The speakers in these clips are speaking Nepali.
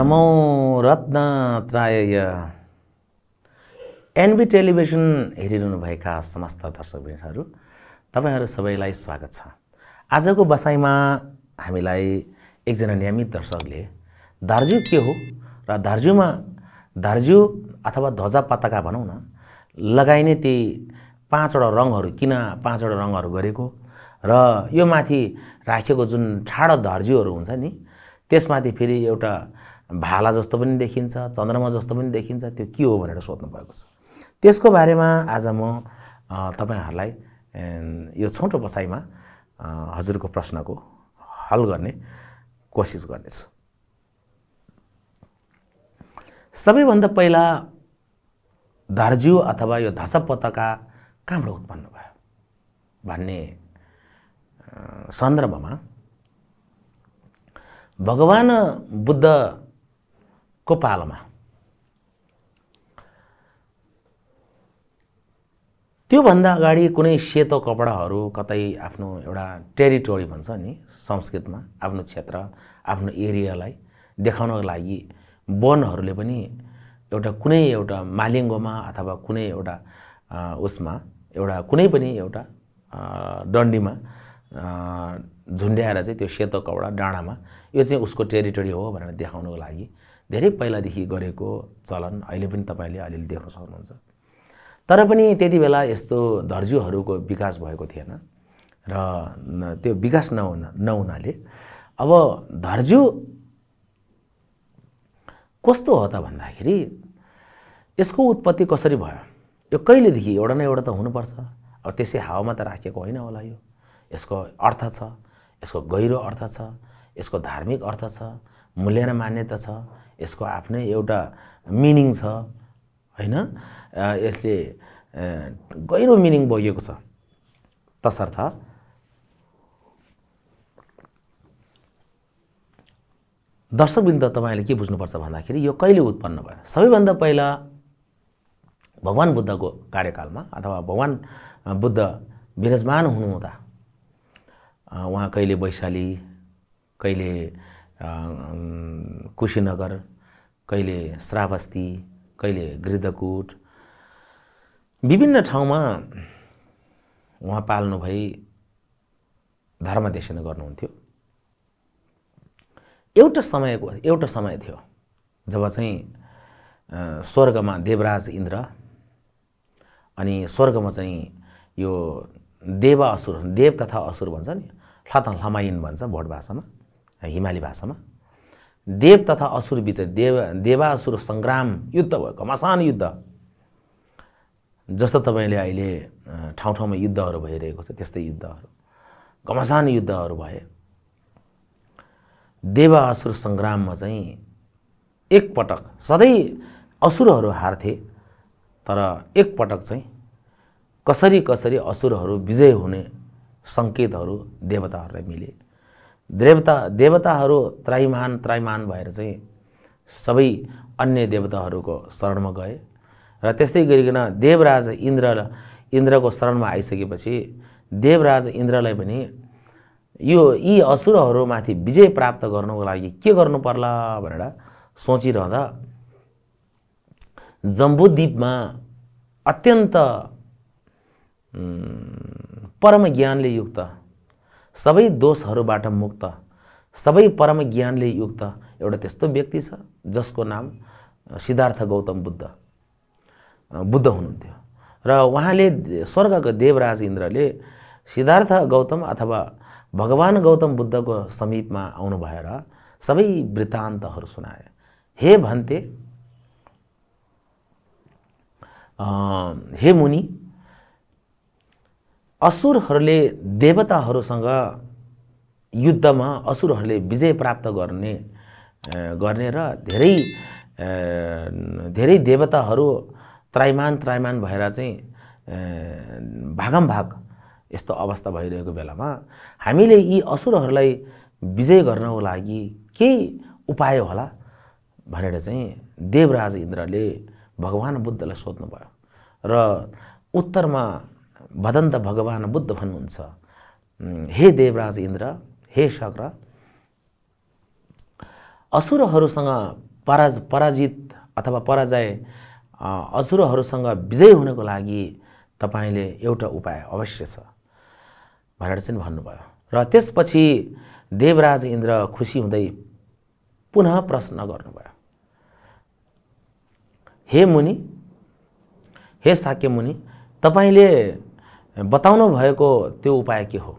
नमो त्राय एनबी टेलिभिजन हेरिरहनुभएका समस्त दर्शकहरू तपाईँहरू सबैलाई स्वागत छ आजको बसाइमा हामीलाई एकजना नियमित दर्शकले दार्जु के हो र दार्जुमा दार्जु अथवा ध्वजा पताका भनौँ न लगाइने ती पाँचवटा रङहरू किन पाँचवटा रङहरू गरेको र यो माथि राखेको जुन ठाडो धर्जीहरू हुन्छ नि त्यसमाथि फेरि एउटा भाला जस्तो पनि देखिन्छ चन्द्रमा जस्तो पनि देखिन्छ त्यो के हो भनेर सोध्नु भएको छ त्यसको बारेमा आज म तपाईँहरूलाई यो छोटो बसाइमा हजुरको प्रश्नको हल गर्ने कोसिस गर्नेछु सबैभन्दा पहिला धर्ज्यु अथवा यो धसा पताका कहाँबाट उत्पन्न भयो भन्ने सन्दर्भमा भगवान बुद्ध को पालोमा त्योभन्दा अगाडि कुनै सेतो कपडाहरू कतै आफ्नो एउटा टेरिटोरी भन्छ नि संस्कृतमा आफ्नो क्षेत्र आफ्नो एरियालाई देखाउनको लागि वनहरूले पनि एउटा कुनै एउटा मालिङ्गोमा अथवा कुनै एउटा उसमा एउटा कुनै पनि एउटा डन्डीमा झुन्ड्याएर चाहिँ त्यो सेतो कपडा डाँडामा यो चाहिँ उसको टेरिटोरी हो भनेर देखाउनुको लागि धेरै पहिलादेखि गरेको चलन अहिले पनि तपाईँले अलिअलि देख्न सक्नुहुन्छ तर पनि त्यति बेला यस्तो धर्जुहरूको विकास भएको थिएन र त्यो विकास नहुना नहुनाले अब धर्जु कस्तो हो त भन्दाखेरि यसको उत्पत्ति कसरी भयो यो कहिलेदेखि एउटा न एउटा त हुनुपर्छ अब त्यसै हावामा त राखेको होइन होला यो यसको अर्थ छ यसको गहिरो अर्थ छ यसको धार्मिक अर्थ छ मूल्य र मान्यता छ यसको आफ्नै एउटा मिनिङ छ होइन यसले गहिरो मिनिङ बोकेको छ तसर्थ दर्शकबिन्दु तपाईँले के बुझ्नुपर्छ भन्दाखेरि यो कहिले उत्पन्न भयो सबैभन्दा पहिला भगवान् बुद्धको कार्यकालमा अथवा भगवान् बुद्ध विराजमान हुनुहुँदा उहाँ कहिले वैशाली कहिले कुशीनगर कहिले श्रावस्ती कहिले गृद्धकुट विभिन्न ठाउँमा उहाँ पाल्नुभई धर्मदेशन गर्नुहुन्थ्यो एउटा समयको एउटा समय थियो जब चाहिँ स्वर्गमा देवराज इन्द्र अनि स्वर्गमा चाहिँ यो देव असुर देव तथा असुर भन्छ नि लतन लमाइन भन्छ भोट भाषामा हिमाली भाषामा देव तथा असुर बिच देव देवासुर सङ्ग्राम युद्ध भएको मसान युद्ध जस्तो तपाईँले अहिले ठाउँ ठाउँमा युद्धहरू भइरहेको छ त्यस्तै युद्धहरू घमसान युद्धहरू भए देव असुर सङ्ग्राममा चाहिँ एकपटक सधैँ असुरहरू हार्थे तर एकपटक चाहिँ कसरी कसरी असुरहरू विजय हुने सङ्केतहरू देवताहरूलाई मिले देवता देवताहरू त्राइमान त्राइमान भएर चाहिँ सबै अन्य देवताहरूको शरणमा गए र त्यस्तै गरिकन देवराज इन्द्र इन्द्रको शरणमा आइसकेपछि देवराज इन्द्रलाई पनि यो यी असुरहरूमाथि विजय प्राप्त गर्नुको लागि के गर्नु पर्ला भनेर सोचिरहँदा जम्बुद्वीपमा अत्यन्त परम ज्ञानले युक्त सबै दोषहरूबाट मुक्त सबै परम ज्ञानले युक्त एउटा त्यस्तो व्यक्ति छ जसको नाम सिद्धार्थ गौतम बुद्ध बुद्ध हुनुहुन्थ्यो र उहाँले स्वर्गको देवराज इन्द्रले सिद्धार्थ गौतम अथवा भगवान् गौतम बुद्धको समीपमा आउनुभएर भएर सबै वृत्तान्तहरू सुनाए हे भन्थे हे मुनि असुरहरूले देवताहरूसँग युद्धमा असुरहरूले विजय प्राप्त गर्ने गर्ने र धेरै धेरै देवताहरू त्राइमान त्राइमान भएर चाहिँ भागम भाग यस्तो अवस्था भइरहेको बेलामा हामीले यी असुरहरूलाई विजय गर्नको लागि केही उपाय होला भनेर चाहिँ देवराज इन्द्रले भगवान् बुद्धलाई सोध्नुभयो र उत्तरमा भदन्त भगवान् बुद्ध भन्नुहुन्छ हे देवराज इन्द्र हे शक्र असुरहरूसँग पराज पराजित अथवा पराजय असुरहरूसँग विजय हुनको लागि तपाईँले एउटा उपाय अवश्य छ भनेर चाहिँ भन्नुभयो र त्यसपछि देवराज इन्द्र खुसी हुँदै पुनः प्रश्न गर्नुभयो हे मुनि हे साक्य मुनि तपाईँले बताउनु भएको त्यो उपाय के हो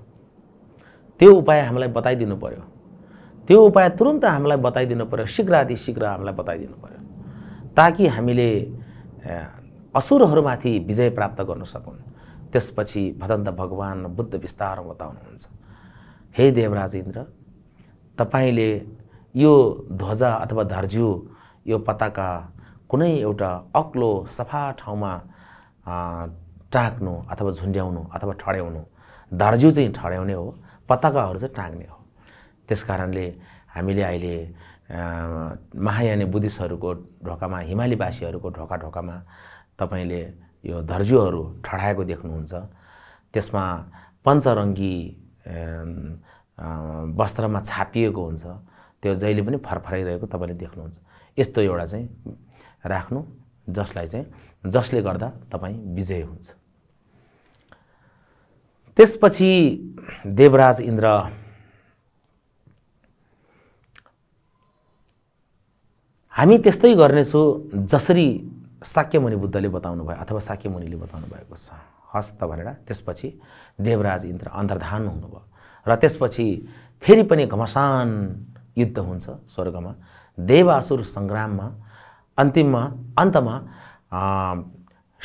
त्यो उपाय हामीलाई बताइदिनु पऱ्यो त्यो उपाय तुरन्त हामीलाई बताइदिनु पऱ्यो अति शीघ्र हामीलाई बताइदिनु पऱ्यो ताकि हामीले असुरहरूमाथि विजय प्राप्त गर्न सकुन् त्यसपछि भदन्त भगवान् बुद्ध विस्तार बताउनुहुन्छ हे देवराज इन्द्र तपाईँले यो ध्वजा अथवा धर्जु यो पताका कुनै एउटा अग्लो सफा ठाउँमा टाक्नु अथवा झुन्ड्याउनु अथवा ठड्याउनु दर्ज्यु चाहिँ ठड्याउने हो पताकाहरू चाहिँ टाँग्ने हो त्यस कारणले हामीले अहिले महायानी बुद्धिस्टहरूको ढोकामा हिमालीवासीहरूको ढोका ढोकामा तपाईँले यो धर्जुहरू ठडाएको देख्नुहुन्छ त्यसमा पञ्चरङ्गी वस्त्रमा छापिएको हुन्छ त्यो जहिले पनि फरफराइरहेको तपाईँले देख्नुहुन्छ यस्तो एउटा चाहिँ राख्नु जसलाई चाहिँ जसले गर्दा तपाईँ विजय हुन्छ त्यसपछि देवराज इन्द्र हामी त्यस्तै गर्नेछु जसरी साक्यमुनि बुद्धले बताउनु भयो अथवा साक्यमुनिले बताउनु भएको छ हस्त भनेर त्यसपछि देवराज इन्द्र अन्तर्धान हुनुभयो र त्यसपछि फेरि पनि घमसान युद्ध हुन्छ स्वर्गमा देवासुर सङ्ग्राममा अन्तिममा अन्तमा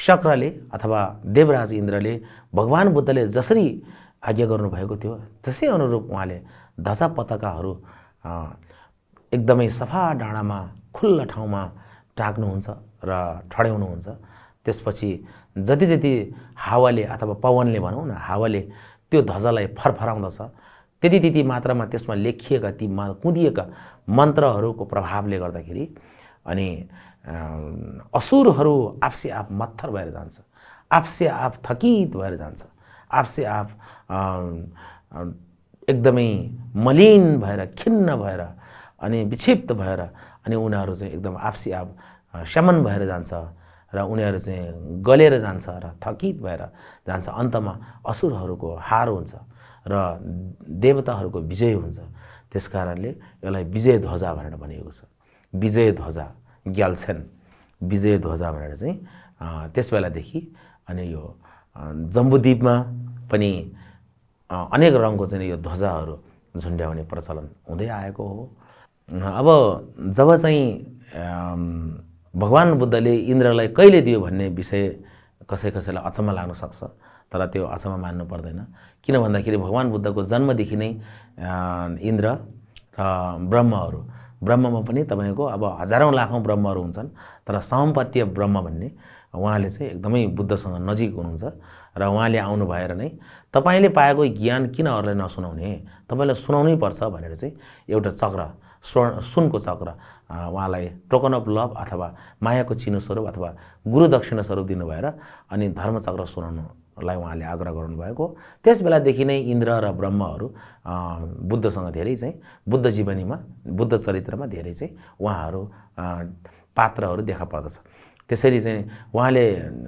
शक्रले अथवा देवराज इन्द्रले भगवान् बुद्धले जसरी आज्ञा गर्नुभएको थियो त्यसै अनुरूप उहाँले धजा पताकाहरू एकदमै सफा डाँडामा खुल्ला ठाउँमा टाक्नुहुन्छ र ठड्याउनुहुन्छ त्यसपछि जति जति हावाले अथवा पवनले भनौँ न हावाले त्यो ध्वजालाई फरफराउँदछ त्यति त्यति मात्रामा त्यसमा लेखिएका ती मा कुदिएका मन्त्रहरूको प्रभावले गर्दाखेरि अनि असुरहरू आपसे आप मत्थर भएर जान्छ आपसे आप थकित भएर जान्छ आपसे आप एकदमै मलिन भएर खिन्न भएर अनि विक्षिप्त भएर अनि उनीहरू चाहिँ एकदम आपसी आप शमन भएर जान्छ र उनीहरू चाहिँ गलेर जान्छ र थकित भएर जान्छ अन्तमा असुरहरूको हार हुन्छ र देवताहरूको विजय हुन्छ त्यस कारणले यसलाई विजय ध्वजा भनेर भनिएको छ विजय ध्वजा ग्याल्छन् विजय ध्वजा भनेर चाहिँ त्यस बेलादेखि अनि यो जम्बुद्वीपमा पनि अनेक रङको चाहिँ यो ध्वजाहरू झुन्ड्याउने प्रचलन हुँदै आएको हो अब जब चाहिँ भगवान् बुद्धले इन्द्रलाई कहिले दियो भन्ने विषय कसै कसैलाई अचम्म लाग्न सक्छ तर त्यो अचम्म मान्नु पर्दैन किन भन्दाखेरि भगवान् बुद्धको जन्मदेखि नै इन्द्र र ब्रह्महरू ब्रह्ममा पनि तपाईँको अब हजारौँ लाखौँ ब्रह्महरू हुन्छन् तर सम्पत्य ब्रह्म भन्ने उहाँले चाहिँ एकदमै बुद्धसँग नजिक हुनुहुन्छ र उहाँले आउनु भएर नै तपाईँले पाएको ज्ञान किन अरूलाई नसुनाउने तपाईँलाई सुनाउनै पर्छ भनेर चाहिँ एउटा चक्र स्वर्ण सुनको चक्र उहाँलाई टोकन अफ लभ अथवा मायाको चिनो स्वरूप अथवा गुरु दक्षिणा स्वरूप दिनुभएर अनि धर्मचक्र सुनाउनु लाई उहाँले आग्रह गर्नुभएको त्यस बेलादेखि नै इन्द्र र ब्रह्महरू बुद्धसँग धेरै चाहिँ बुद्ध जीवनीमा बुद्ध चरित्रमा धेरै चाहिँ उहाँहरू पात्रहरू देखा पर्दछ त्यसरी चाहिँ उहाँले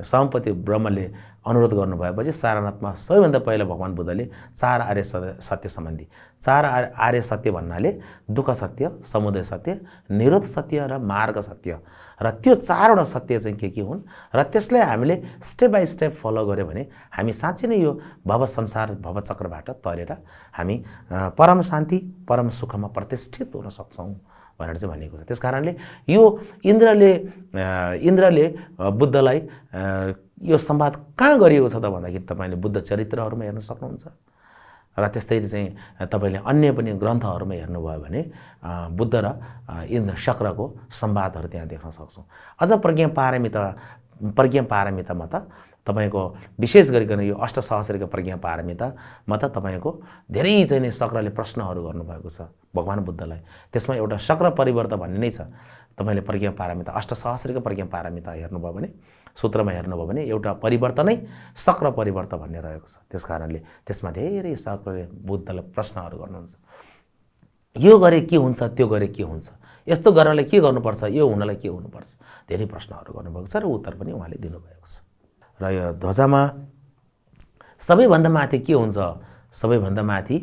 सम्पत्ति ब्रह्मले अनुरोध गर्नुभएपछि सारनाथमा सबैभन्दा पहिला भगवान् बुद्धले चार आर्य सत्य सम्बन्धी चार आर्य सत्य भन्नाले दुःख सत्य समुदय सत्य निरोध सत्य र मार्ग सत्य र त्यो चारवटा सत्य चाहिँ के के हुन् र त्यसलाई हामीले स्टेप बाई स्टेप फलो गऱ्यो भने हामी साँच्चै नै यो भव संसार भवचक्रबाट तरेर हामी परम शान्ति परम सुखमा प्रतिष्ठित हुन सक्छौँ भनेर चाहिँ भनिएको छ त्यस कारणले यो इन्द्रले इन्द्रले बुद्धलाई यो संवाद कहाँ गरिएको छ त भन्दाखेरि तपाईँले बुद्ध चरित्रहरूमा हेर्न सक्नुहुन्छ र त्यस्तै चाहिँ तपाईँले अन्य पनि ग्रन्थहरूमा हेर्नुभयो भने बुद्ध र इन्द्र शक्रको सम्वादहरू त्यहाँ देख्न सक्छौँ अझ प्रज्ञा पारमिता प्रज्ञा पारमितामा त तपाईँको विशेष गरिकन यो अष्ट सहस्रीको प्रज्ञा पारमितामा त तपाईँको धेरै चाहिँ नै शक्रले प्रश्नहरू गर्नुभएको छ भगवान् बुद्धलाई त्यसमा एउटा शक्र परिवर्त भन्ने नै छ तपाईँले प्रज्ञा पारामिता अष्टसहस्रीको प्रज्ञा पारामिता हेर्नुभयो भने सूत्रमा हेर्नुभयो भने एउटा परिवर्तनै सक्र परिवर्तन भन्ने रहेको छ त्यस कारणले त्यसमा धेरै सक्रिय बुद्धले प्रश्नहरू गर्नुहुन्छ यो गरे के हुन्छ त्यो गरे के हुन्छ यस्तो गर्नलाई के गर्नुपर्छ यो हुनलाई के हुनुपर्छ धेरै प्रश्नहरू गर्नुभएको छ र उत्तर पनि उहाँले दिनुभएको छ र यो ध्वजामा सबैभन्दा माथि के हुन्छ सबैभन्दा माथि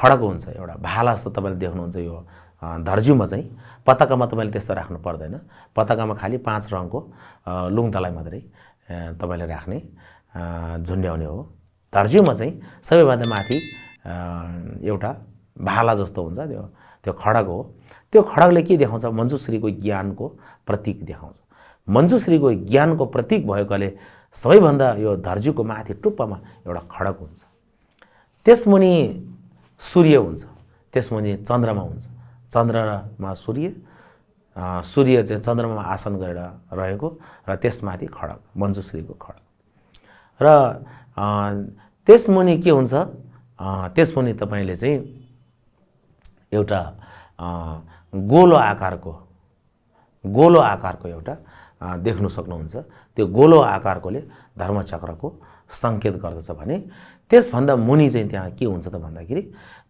खड्ग हुन्छ एउटा भाला जस्तो तपाईँले देख्नुहुन्छ यो धर्जुमा चाहिँ पताकामा तपाईँले त्यस्तो राख्नु पर्दैन पताकामा खालि पाँच रङको लुङ्तालाई मात्रै तपाईँले राख्ने झुन्ड्याउने हो दर्जुमा चाहिँ सबैभन्दा माथि एउटा भाला जस्तो हुन्छ त्यो त्यो खडग हो त्यो खडगले के देखाउँछ मञ्जुश्रीको ज्ञानको प्रतीक देखाउँछ मञ्जुश्रीको ज्ञानको प्रतीक भएकोले सबैभन्दा यो धर्जुको माथि टुप्पामा एउटा खडग हुन्छ त्यसमुनि सूर्य हुन्छ त्यसमुनि चन्द्रमा हुन्छ चन्द्रमा सूर्य सूर्य चाहिँ चन्द्रमा आसन गरेर रहेको र त्यसमाथि खडक मञ्जुश्रीको खडक र त्यस त्यसमुनि के हुन्छ त्यस त्यसमुनि तपाईँले चाहिँ एउटा गोलो आकारको गोलो आकारको एउटा देख्न सक्नुहुन्छ त्यो गोलो आकारकोले धर्मचक्रको सङ्केत गर्दछ भने त्यसभन्दा मुनि चाहिँ त्यहाँ के हुन्छ त भन्दाखेरि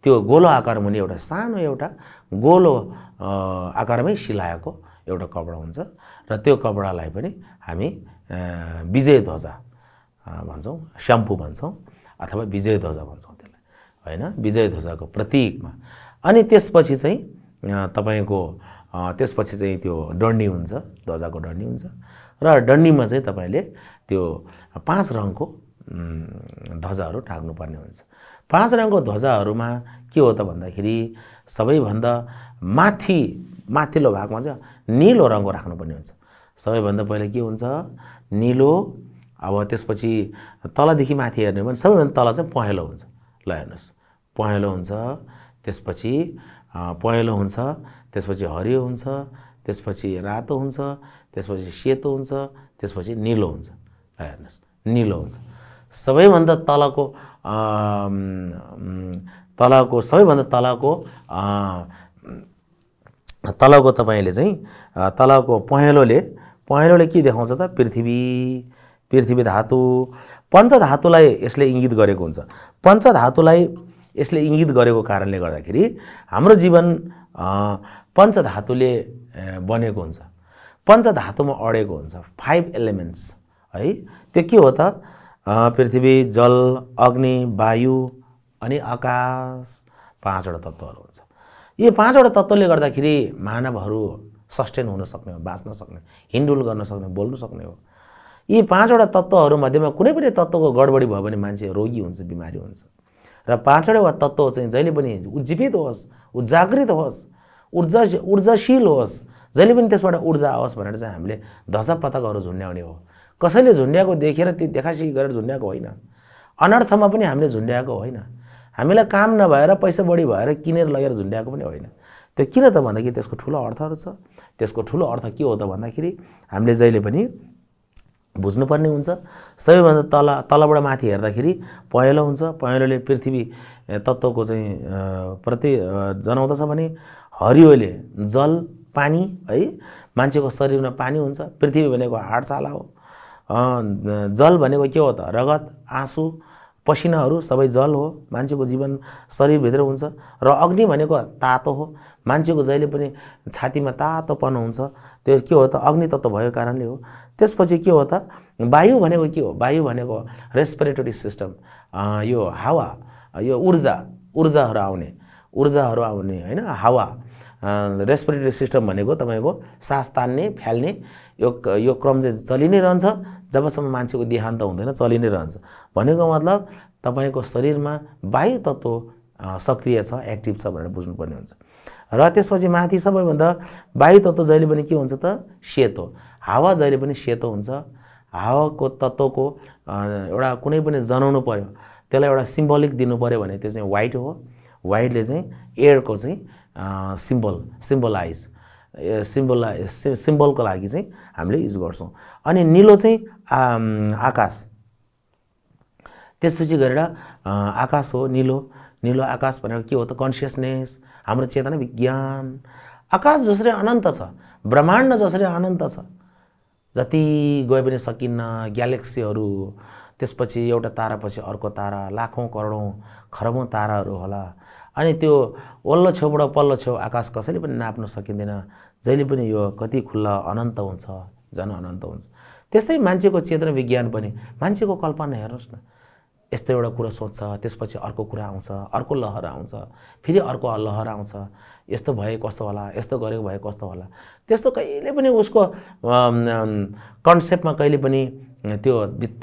त्यो गोलो आकार मुनि एउटा सानो एउटा गोलो आकारमै सिलाएको एउटा कपडा हुन्छ र त्यो कपडालाई पनि हामी विजय ध्वजा भन्छौँ स्याम्पू भन्छौँ अथवा विजय ध्वजा भन्छौँ त्यसलाई होइन विजय ध्वजाको प्रतीकमा अनि त्यसपछि चाहिँ तपाईँको त्यसपछि चाहिँ त्यो डन्डी हुन्छ ध्वजाको डन्डी हुन्छ र डन्डीमा चाहिँ तपाईँले त्यो पाँच रङको ध्वजाहरू टाक्नुपर्ने हुन्छ पाँच रङको ध्वजाहरूमा के हो त भन्दाखेरि सबैभन्दा माथि माथिल्लो भागमा चाहिँ निलो रङको राख्नुपर्ने हुन्छ सबैभन्दा पहिला के हुन्छ निलो अब त्यसपछि तलदेखि माथि हेर्ने भने सबैभन्दा तल चाहिँ पहेँलो हुन्छ ल हेर्नुहोस् पहेँलो हुन्छ त्यसपछि पहेँलो हुन्छ त्यसपछि हरियो हुन्छ त्यसपछि रातो हुन्छ त्यसपछि सेतो हुन्छ त्यसपछि निलो हुन्छ ल हेर्नुहोस् निलो हुन्छ सबैभन्दा तलको तलको सबैभन्दा तलको तलको तपाईँले चाहिँ तलको पहेँलोले पहेँलोले के देखाउँछ त पृथ्वी पृथ्वी धातु पञ्चधातुलाई यसले इङ्गित गरेको हुन्छ पञ्चधातुलाई यसले इङ्गित गरेको कारणले गर्दाखेरि हाम्रो जीवन पञ्चधातुले बनेको हुन्छ पञ्चधातुमा अडेको हुन्छ फाइभ एलिमेन्ट्स है त्यो के हो त पृथ्वी जल अग्नि वायु अनि आकाश पाँचवटा तत्त्वहरू हुन्छ यी पाँचवटा तत्त्वले गर्दाखेरि मानवहरू सस्टेन हुन सक्ने हो बाँच्न सक्ने हिन्डुल गर्न सक्ने बोल्न सक्ने हो यी पाँचवटा तत्त्वहरूमध्येमा कुनै पनि तत्त्वको गडबडी भयो भने मान्छे रोगी हुन्छ बिमारी हुन्छ र पाँचवटा तत्त्व चाहिँ जहिले पनि उज्जीवित होस् उजागृत होस् ऊर्जा ऊर्जाशील होस् जहिले पनि त्यसबाट ऊर्जा आओस् भनेर चाहिँ हामीले धसा पताकहरू झुन्ड्याउने हो कसैले झुन्ड्याएको देखेर त्यो देखासिखी गरेर झुन्ड्याएको होइन अनर्थमा पनि हामीले झुन्ड्याएको होइन हामीलाई काम नभएर पैसा बढी भएर किनेर लगेर झुन्ड्याएको पनि होइन त्यो किन त भन्दाखेरि त्यसको ठुलो अर्थहरू छ त्यसको ठुलो अर्थ के हो त भन्दाखेरि हामीले जहिले पनि बुझ्नुपर्ने हुन्छ सबैभन्दा तल तलबाट माथि हेर्दाखेरि पहेँलो हुन्छ पहेँलोले पृथ्वी तत्त्वको चाहिँ प्रति जनाउँदछ भने हरियोले जल पानी है मान्छेको शरीरमा पानी हुन्छ पृथ्वी भनेको हाडशाला हो जल भनेको के हो त रगत आँसु पसिनाहरू सबै जल हो मान्छेको जीवन शरीरभित्र हुन्छ र अग्नि भनेको तातो हो मान्छेको जहिले पनि छातीमा तातोपन हुन्छ त्यो के हो त अग्नि तत्त्व भएको कारणले हो त्यसपछि के हो त वायु भनेको के हो वायु भनेको रेस्पिरेटरी सिस्टम यो हावा यो ऊर्जा ऊर्जाहरू आउने ऊर्जाहरू आउने होइन हावा रेस्पिरेटरी सिस्टम को तब को सास ताने फैलने यो यो क्रम से चाहिँ नहीं नै रहन्छ जबसम्म मान्छेको देहान्त हुँदैन चलि नै रहन्छ भनेको मतलब तपाईँको शरीरमा वायु तत्त्व अं, सक्रिय छ एक्टिभ छ भनेर बुझ्नुपर्ने हुन्छ र त्यसपछि माथि सबैभन्दा वायु तत्व जैसे के होता सेतो हावा जैसे सेतो अं, हो हावा को तत्व को एटा कु जनाऊन पर्यटन तेल सिम्बोलिक दिनु दिपो व्हाइट हो व्हाइट चाहिँ एयरको चाहिँ सिम्बल सिम्बलाइज सिम्बलाइज सिम्बलको लागि चाहिँ हामीले युज गर्छौँ अनि निलो चाहिँ आकाश त्यसपछि गरेर आकाश हो निलो निलो आकाश भनेको के हो त कन्सियसनेस हाम्रो चेतना विज्ञान आकाश जसरी अनन्त छ ब्रह्माण्ड जसरी अनन्त छ जति गए पनि सकिन्न ग्यालेक्सीहरू त्यसपछि एउटा तारापछि अर्को तारा लाखौँ करोडौँ खरबौँ ताराहरू होला अनि त्यो वल्लो छेउबाट पल्लो छेउ आकाश कसैले पनि नाप्न सकिँदैन जहिले पनि यो कति खुल्ला अनन्त हुन्छ जन अनन्त हुन्छ त्यस्तै मान्छेको चेतना विज्ञान पनि मान्छेको कल्पना हेर्नुहोस् न यस्तो एउटा कुरा सोध्छ त्यसपछि अर्को कुरा आउँछ अर्को लहर आउँछ फेरि अर्को लहर आउँछ यस्तो भए कस्तो होला यस्तो गरेको भए कस्तो होला त्यस्तो कहिले पनि उसको कन्सेप्टमा कहिले पनि त्यो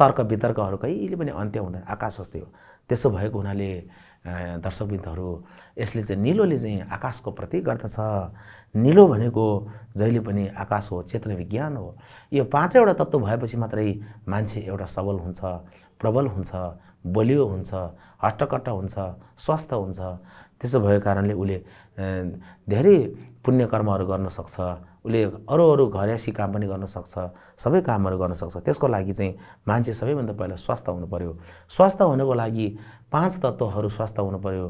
तर्क वितर्कहरू कहिले पनि अन्त्य हुँदैन आकाश जस्तै हो त्यसो भएको हुनाले दर्शकविदहरू यसले चाहिँ निलोले चाहिँ आकाशको प्रतीक गर्दछ निलो भनेको जहिले पनि आकाश हो क्षेत्र विज्ञान हो यो पाँचैवटा तत्त्व भएपछि मात्रै मान्छे एउटा सबल हुन्छ प्रबल हुन्छ बलियो हुन्छ हट्टकट्ट हुन्छ स्वस्थ हुन्छ त्यसो भएको कारणले उसले धेरै पुण्यकर्महरू गर्न सक्छ उसले अरू अरू घरेसी काम पनि गर्न सक्छ सबै कामहरू गर्नसक्छ त्यसको लागि चाहिँ मान्छे सबैभन्दा पहिला स्वस्थ हुनु पऱ्यो स्वस्थ हुनुको लागि पाँच तत्त्वहरू स्वस्थ हुनु पऱ्यो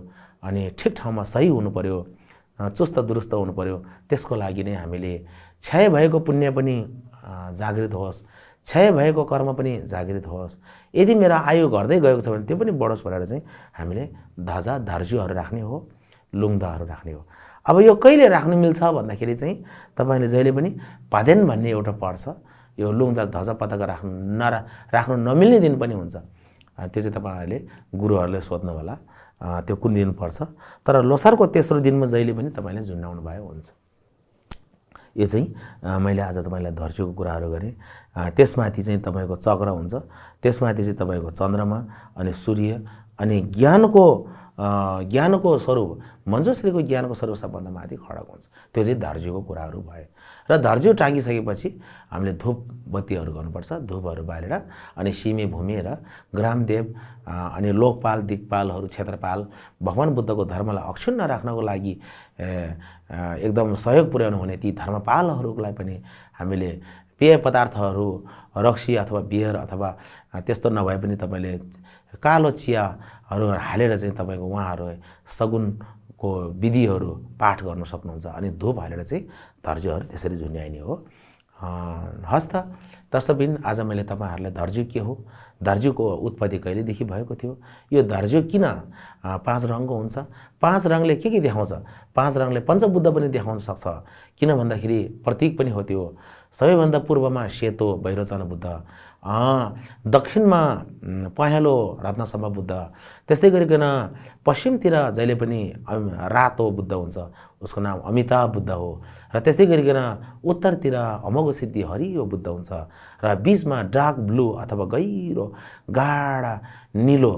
अनि ठिक ठाउँमा सही हुनु पऱ्यो चुस्त दुरुस्त हुनु पऱ्यो त्यसको लागि नै हामीले क्षय भएको पुण्य पनि जागृत होस् क्षय भएको कर्म पनि जागृत होस् यदि मेरो आयु घट्दै गएको छ भने त्यो पनि बढोस् भनेर चाहिँ हामीले धाजा धार्जुहरू राख्ने हो लुङ्दाहरू राख्ने हो अब यो कहिले राख्नु मिल्छ भन्दाखेरि चाहिँ तपाईँले जहिले पनि पादेन भन्ने एउटा पर्छ यो लुङदा ध्वज पताका राख्नु नरा राख्नु नमिल्ने दिन पनि हुन्छ त्यो चाहिँ तपाईँहरूले गुरुहरूले सोध्नु होला त्यो कुन दिन पर्छ तर लोसारको तेस्रो दिनमा जहिले पनि तपाईँले झुन्डाउनु भयो हुन्छ यो चाहिँ मैले आज तपाईँलाई धर्सीको कुराहरू गरेँ त्यसमाथि चाहिँ तपाईँको चक्र हुन्छ त्यसमाथि चाहिँ तपाईँको चन्द्रमा अनि सूर्य अनि ज्ञानको ज्ञानको स्वरूप मञ्जुश्रीको ज्ञानको स्वरूप सबभन्दा माथि खडक हुन्छ त्यो चाहिँ धर्ज्यूको कुराहरू भयो र धर्ज्यू टाँगिसकेपछि हामीले धुप बत्तीहरू गर्नुपर्छ धुपहरू बालेर अनि सिमे भूमि र ग्रामदेव अनि लोकपाल दिक्पालहरू क्षेत्रपाल भगवान् बुद्धको धर्मलाई अक्षुण्ण राख्नको लागि एकदम सहयोग पुर्याउनु हुने ती धर्मपालहरूलाई पनि हामीले पेय पदार्थहरू रक्सी अथवा बियर अथवा त्यस्तो नभए पनि तपाईँले कालो चिया हरू हालेर चाहिँ तपाईँको उहाँहरू सगुनको विधिहरू पाठ गर्न सक्नुहुन्छ अनि धुप हालेर चाहिँ धर्जुहरू त्यसरी झुन्याइने हो हस्त त दर्शबिन आज मैले तपाईँहरूलाई धर्जु के हो धर्जुको उत्पत्ति कहिलेदेखि भएको थियो यो धर्जु किन पाँच रङको हुन्छ पाँच रङले के के देखाउँछ पाँच रङले पञ्चबुद्ध पनि देखाउन सक्छ किन भन्दाखेरि प्रतीक पनि हो त्यो सबैभन्दा पूर्वमा सेतो भैरवचन बुद्ध दक्षिणमा पहेँलो रत्नसम्म बुद्ध त्यस्तै गरिकन पश्चिमतिर जहिले पनि रातो बुद्ध हुन्छ उसको नाम अमिताभ बुद्ध हो र त्यस्तै गरिकन उत्तरतिर अमोघ सिद्धि हरियो बुद्ध हुन्छ र बिचमा डार्क ब्लू अथवा गहिरो गाढा निलो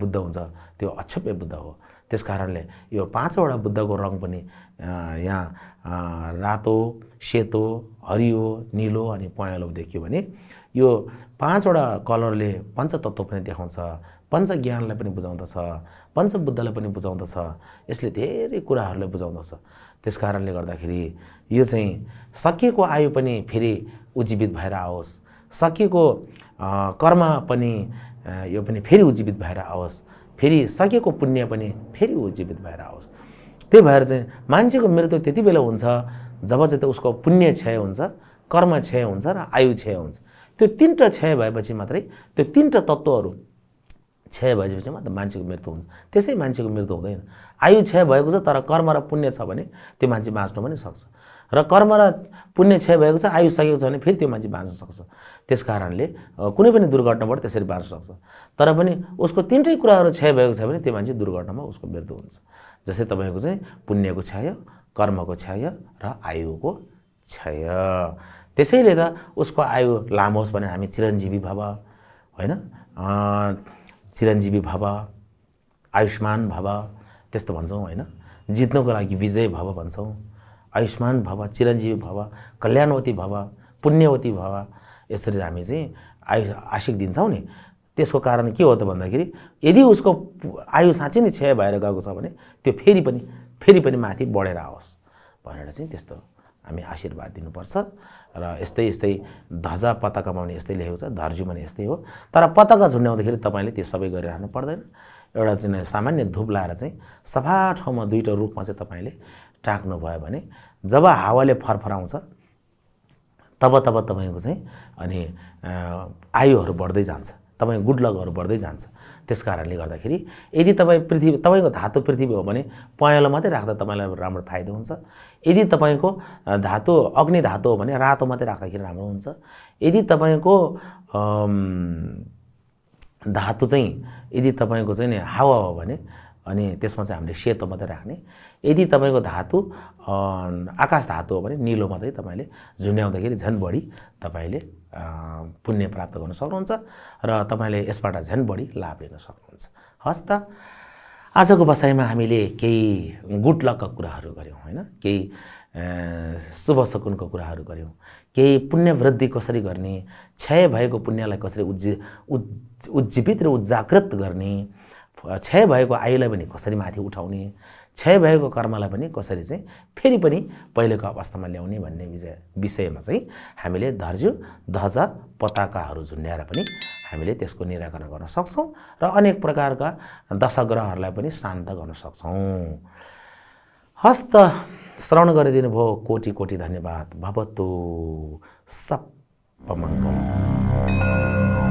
बुद्ध हुन्छ त्यो अक्षप्य बुद्ध हो त्यस कारणले यो पाँचवटा बुद्धको रङ पनि यहाँ रातो सेतो हरियो निलो अनि पहेँलो देखियो भने यो पाँचवटा कलरले पञ्चतत्त्व पनि देखाउँछ ज्ञानलाई पनि बुझाउँदछ पञ्चबुद्धलाई पनि बुझाउँदछ यसले धेरै कुराहरूलाई बुझाउँदछ त्यस कारणले गर्दाखेरि यो चाहिँ सकिएको आयु पनि फेरि उज्जीवित भएर आओस् सकिएको कर्म पनि यो पनि फेरि उज्जीवित भएर आओस् फेरि सकेको पुण्य पनि फेरि ऊ जीवित भएर आओस् त्यही भएर चाहिँ मान्छेको मृत्यु त्यति बेला हुन्छ जब चाहिँ त उसको पुण्य क्षय हुन्छ कर्म क्षय हुन्छ र आयु क्षय हुन्छ त्यो तिनवटा क्षय भएपछि मात्रै त्यो तिनवटा तत्त्वहरू क्षय भएपछि मात्र मान्छेको मृत्यु हुन्छ त्यसै मान्छेको मृत्यु हुँदैन आयु क्षय भएको छ तर कर्म र पुण्य छ भने त्यो मान्छे बाँच्नु पनि सक्छ र कर्म र पुण्य क्षय भएको छ आयु सकेको छ भने फेरि त्यो मान्छे बाँच्न सक्छ त्यस कारणले कुनै पनि दुर्घटनाबाट त्यसरी बाँच्न सक्छ तर पनि उसको तिनटै कुराहरू क्षय भएको छ भने त्यो मान्छे दुर्घटनामा उसको मृत्यु हुन्छ जस्तै तपाईँको चाहिँ पुण्यको क्षय कर्मको क्षय र आयुको क्षय त्यसैले त उसको आयु लामो होस् भने हामी चिरञ्जीवी भव होइन चिरञ्जीवी भव आयुष्मान भव त्यस्तो भन्छौँ होइन जित्नुको लागि विजय भव भन्छौँ आयुष्मान भव चिरञ्जीवी भव कल्याणवती भव पुण्यवती भव यसरी हामी चाहिँ आयु आशिक दिन्छौँ नि त्यसको कारण के हो त भन्दाखेरि यदि उसको आयु साँच्चै नै क्षय भएर गएको छ भने त्यो फेरि पनि फेरि पनि माथि बढेर आओस् भनेर चाहिँ त्यस्तो हामी आशीर्वाद दिनुपर्छ र यस्तै यस्तै धजा पताका माउने यस्तै लेखेको छ धर्जु भने यस्तै हो तर पताका झुन्ड्याउँदाखेरि तपाईँले त्यो सबै गरिराख्नु पर्दैन एउटा चाहिँ सामान्य धुप लाएर चाहिँ सफा ठाउँमा दुईवटा रूपमा चाहिँ तपाईँले भयो भने जब हावाले फरफराउँछ तब तब तपाईँको चाहिँ अनि आयुहरू बढ्दै जान्छ तपाईँको गुडलकहरू बढ्दै जान्छ त्यस कारणले गर्दाखेरि यदि तपाईँ पृथ्वी तपाईँको धातु पृथ्वी हो भने पहेँलो मात्रै राख्दा तपाईँलाई राम्रो फाइदा हुन्छ यदि तपाईँको धातु अग्नि धातु हो भने रातो मात्रै राख्दाखेरि राम्रो हुन्छ यदि तपाईँको धातु चाहिँ यदि तपाईँको चाहिँ हावा हो भने अनि त्यसमा चाहिँ हामीले सेतो मात्रै राख्ने यदि तपाईँको धातु आकाश धातु हो भने निलो मात्रै तपाईँले झुन्ड्याउँदाखेरि झन् बढी तपाईँले पुण्य प्राप्त गर्न सक्नुहुन्छ र तपाईँले यसबाट झन् बढी लाभ लिन सक्नुहुन्छ हस् त आजको बसाइमा हामीले केही गुड लकका कुराहरू गऱ्यौँ होइन केही शुभ शकुनको कुराहरू गऱ्यौँ केही पुण्य वृद्धि कसरी गर्ने क्षय भएको पुण्यलाई कसरी उज्जी उज्जीवित र उज्जागृत गर्ने क्षय भएको आयुलाई पनि कसरी माथि उठाउने क्षय भएको कर्मलाई पनि कसरी चाहिँ फेरि पनि पहिलेको अवस्थामा ल्याउने भन्ने विषय विषयमा चाहिँ हामीले धर्जु धजा पताकाहरू झुन्ड्याएर पनि हामीले त्यसको निराकरण गर्न सक्छौँ र अनेक प्रकारका दशग्रहहरूलाई पनि शान्त गर्न सक्छौँ हस्त श्रवण गरिदिनु भयो कोटी कोटी धन्यवाद भवतु सप